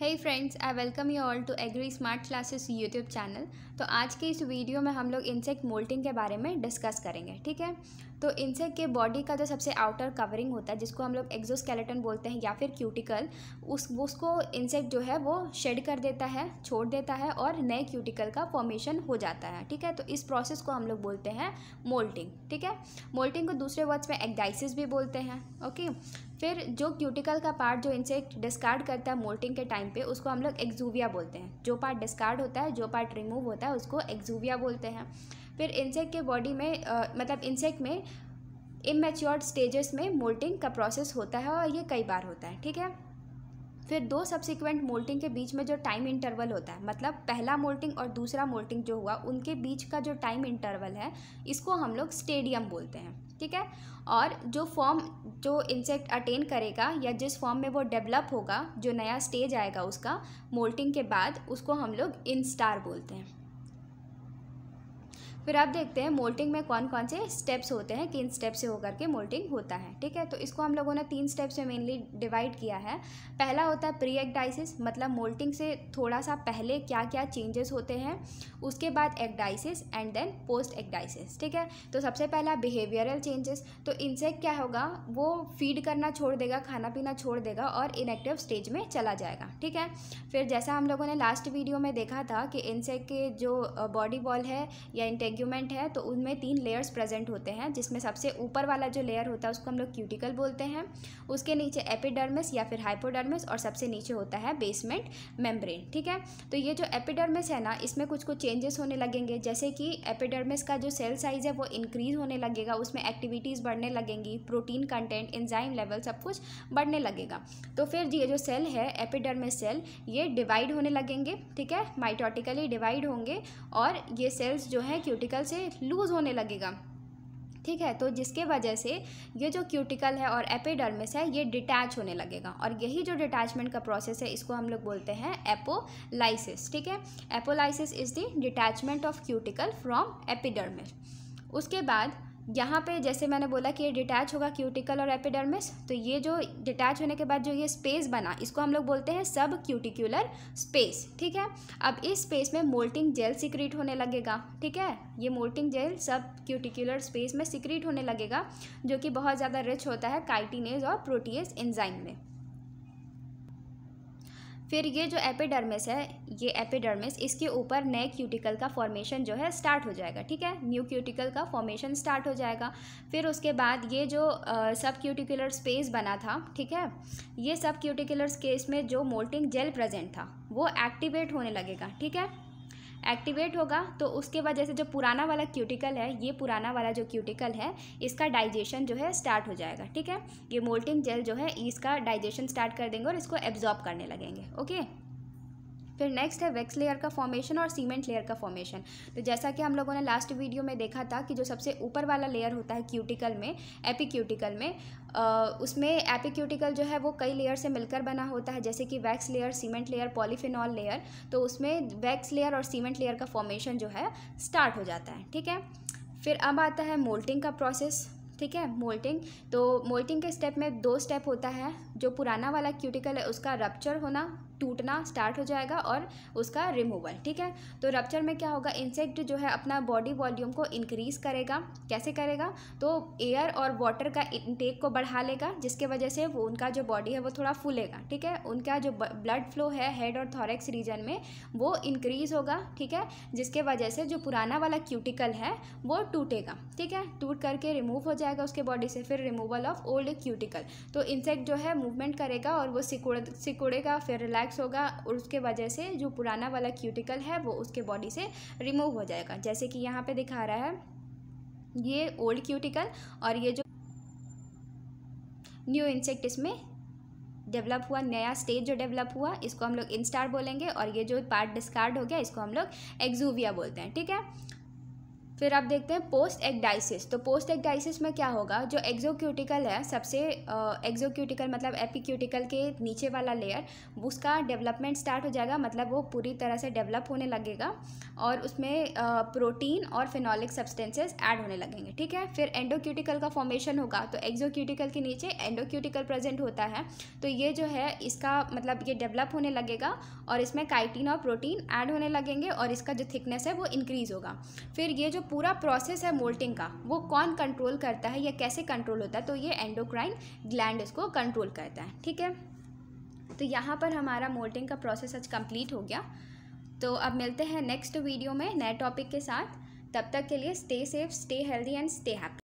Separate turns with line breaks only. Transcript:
hey friends I welcome you all to Agri Smart Classes YouTube channel तो आज के इस वीडियो में हम लोग इंसेक्ट मोल्टिंग के बारे में डिस्कस करेंगे ठीक है तो इंसेक्ट के बॉडी का जो सबसे आउटर कवरिंग होता है जिसको हम लोग एग्जोस्केलेटन बोलते हैं या फिर क्यूटिकल उस उसको इंसेक्ट जो है वो शेड कर देता है छोड़ देता है और नए क्यूटिकल का फॉर्मेशन हो जाता है ठीक है तो इस प्रोसेस को हम लोग बोलते हैं मोल्टिंग ठीक है मोल्टिंग को दूसरे वर्ड्स में एग्जाइसिस भी बोलते हैं ओके फिर जो क्यूटिकल का पार्ट जो इंसेक्ट डिस्कार्ड करता है मोल्टिंग के टाइम पे उसको हम लोग एक्जूविया बोलते हैं जो पार्ट डिस्कार्ड होता है जो पार्ट रिमूव होता है उसको एक्जूविया बोलते हैं फिर इंसेक्ट के बॉडी में आ, मतलब इंसेक्ट में इमेच्योर्ड स्टेजेस में मोल्टिंग का प्रोसेस होता है और ये कई बार होता है ठीक है फिर दो सब्सिक्वेंट मोल्टिंग के बीच में जो टाइम इंटरवल होता है मतलब पहला मोल्टिंग और दूसरा मोल्टिंग जो हुआ उनके बीच का जो टाइम इंटरवल है इसको हम लोग स्टेडियम बोलते हैं ठीक है और जो फॉर्म जो इंसेक्ट अटेन करेगा या जिस फॉर्म में वो डेवलप होगा जो नया स्टेज आएगा उसका मोल्टिंग के बाद उसको हम लोग इंस्टार बोलते हैं फिर आप देखते हैं मोल्टिंग में कौन कौन से स्टेप्स होते हैं किन स्टेप से होकर के मोल्टिंग होता है ठीक है तो इसको हम लोगों ने तीन स्टेप्स में मेनली डिवाइड किया है पहला होता है प्री एक्डाइसिस मतलब मोल्टिंग से थोड़ा सा पहले क्या क्या चेंजेस होते हैं उसके बाद ecdysis and then post ecdysis ठीक है तो सबसे पहला बिहेवियरल चेंजेस तो इंसेक्ट क्या होगा वो फीड करना छोड़ देगा खाना पीना छोड़ देगा और इनएक्टिव स्टेज में चला जाएगा ठीक है फिर जैसा हम लोगों ने लास्ट वीडियो में देखा था कि इंसेक्ट के जो बॉडी बॉल है या इंटेग टेग्यूमेंट है तो उनमें तीन लेयर्स प्रेजेंट होते हैं जिसमें सबसे ऊपर वाला जो लेयर होता है उसको हम लोग क्यूटिकल बोलते हैं उसके नीचे एपिडर्मिस या फिर हाइपोडर्मिस और सबसे नीचे होता है बेसमेंट मेम्ब्रेन ठीक है तो ये जो एपिडर्मिस है ना इसमें कुछ कुछ चेंजेस होने लगेंगे जैसे कि एपिडर्मिस का जो सेल साइज़ है वो इंक्रीज़ होने लगेगा उसमें एक्टिविटीज़ बढ़ने लगेंगी प्रोटीन कंटेंट इंजाइम लेवल सब कुछ बढ़ने लगेगा तो फिर ये जो सेल है एपिडर्मिस सेल ये डिवाइड होने लगेंगे ठीक है माइटोटिकली डिवाइड होंगे और ये सेल्स जो है क्यूटिक क्यूटिकल से लूज़ होने लगेगा ठीक है तो जिसके वजह से ये जो क्यूटिकल है और एपिडर्मिस है ये डिटैच होने लगेगा और यही जो डिटैचमेंट का प्रोसेस है इसको हम लोग बोलते हैं एपोलाइसिस ठीक है apolysis is the detachment of cuticle from epidermis उसके बाद यहाँ पे जैसे मैंने बोला कि ये डिटैच होगा क्यूटिकल और एपिडर्मिस तो ये जो डिटैच होने के बाद जो ये स्पेस बना इसको हम लोग बोलते हैं सब क्यूटिक्यूलर स्पेस ठीक है अब इस स्पेस में मोल्टिंग जेल सिक्रीट होने लगेगा ठीक है ये मोल्टिंग जेल सब क्यूटिक्यूलर स्पेस में सिक्रीट होने लगेगा जो कि बहुत ज़्यादा रिच होता है काइटिनेज और प्रोटीज एंजाइम में फिर ये जो एपिडर्मिस है ये एपिडर्मिस इसके ऊपर नए क्यूटिकल का फॉर्मेशन जो है स्टार्ट हो जाएगा ठीक है न्यू क्यूटिकल का फॉर्मेशन स्टार्ट हो जाएगा फिर उसके बाद ये जो सब क्यूटिकुलर स्पेस बना था ठीक है ये सब क्यूटिकुलर स्पेस में जो मोल्टिंग जेल प्रेजेंट था वो एक्टिवेट होने लगेगा ठीक है एक्टिवेट होगा तो उसके बाद जैसे जो पुराना वाला क्यूटिकल है ये पुराना वाला जो क्यूटिकल है इसका डाइजेशन जो है स्टार्ट हो जाएगा ठीक है ये मोल्टिंग जेल जो है इसका डाइजेशन स्टार्ट कर देंगे और इसको एब्जॉर्ब करने लगेंगे ओके फिर नेक्स्ट है वैक्स लेयर का फॉर्मेशन और सीमेंट लेयर का फॉर्मेशन तो जैसा कि हम लोगों ने लास्ट वीडियो में देखा था कि जो सबसे ऊपर वाला लेयर होता है क्यूटिकल में एपिक्यूटिकल में आ, उसमें एपिक्यूटिकल जो है वो कई लेयर से मिलकर बना होता है जैसे कि wax layer cement layer polyphenol layer तो उसमें वैक्स लेयर और सीमेंट लेयर का फॉर्मेशन जो है स्टार्ट हो जाता है ठीक है फिर अब आता है मोल्टिंग का प्रोसेस ठीक है मोल्टिंग तो मोल्टिंग के स्टेप में दो स्टेप होता है जो पुराना वाला क्यूटिकल है उसका रप्चर होना टूटना स्टार्ट हो जाएगा और उसका रिमूवल ठीक है तो रप्चर में क्या होगा इंसेक्ट जो है अपना बॉडी वॉल्यूम को इंक्रीज़ करेगा कैसे करेगा तो एयर और वाटर का इनटेक को बढ़ा लेगा जिसके वजह से वो उनका जो बॉडी है वो थोड़ा फूलेगा ठीक है उनका जो ब्लड फ्लो है हेड और थॉरेक्स रीजन में वो इंक्रीज़ होगा ठीक है जिसके वजह से जो पुराना वाला क्यूटिकल है वो टूटेगा ठीक है टूट करके रिमूव हो जाएगा उसके बॉडी से फिर रिमूवल ऑफ ओल्ड क्यूटिकल तो इंसेक्ट जो है मूवमेंट करेगा और वो सिकुड़ सिकुड़ेगा फिर रिलैक्स होगा और उसके वजह से जो पुराना वाला क्यूटिकल है वो उसके बॉडी से रिमूव हो जाएगा जैसे कि यहाँ पे दिखा रहा है ये ओल्ड क्यूटिकल और ये जो न्यू इंसेक्ट इसमें डेवलप हुआ नया स्टेज जो डेवलप हुआ इसको हम लोग इंस्टार बोलेंगे और ये जो पार्ट डिस्कार्ड हो गया इसको हम लोग एग्जूविया बोलते हैं ठीक है फिर आप देखते हैं पोस्ट एक्डाइसिस तो पोस्ट एक्डाइसिस में क्या होगा जो एक्जोक्यूटिकल है सबसे एक्जोक्यूटिकल मतलब एपिक्यूटिकल के नीचे वाला लेयर उसका डेवलपमेंट स्टार्ट हो जाएगा मतलब वो पूरी तरह से डेवलप होने लगेगा और उसमें प्रोटीन और फिनॉलिक सब्सटेंसेस ऐड होने लगेंगे ठीक है फिर एंडोक्यूटिकल का फॉर्मेशन होगा तो एक्जोक्यूटिकल के नीचे एंडोक्यूटिकल प्रेजेंट होता है तो ये जो है इसका मतलब ये डेवलप होने लगेगा और इसमें काइटीन और प्रोटीन ऐड होने लगेंगे और इसका जो थिकनेस है वो इंक्रीज़ होगा फिर ये जो पूरा प्रोसेस है मोल्टिंग का वो कौन कंट्रोल करता है या कैसे कंट्रोल होता है तो ये एंडोक्राइन ग्लैंड इसको कंट्रोल करता है ठीक है तो यहाँ पर हमारा मोल्टिंग का प्रोसेस आज कंप्लीट हो गया तो अब मिलते हैं नेक्स्ट वीडियो में नए टॉपिक के साथ तब तक के लिए stay safe stay healthy and stay happy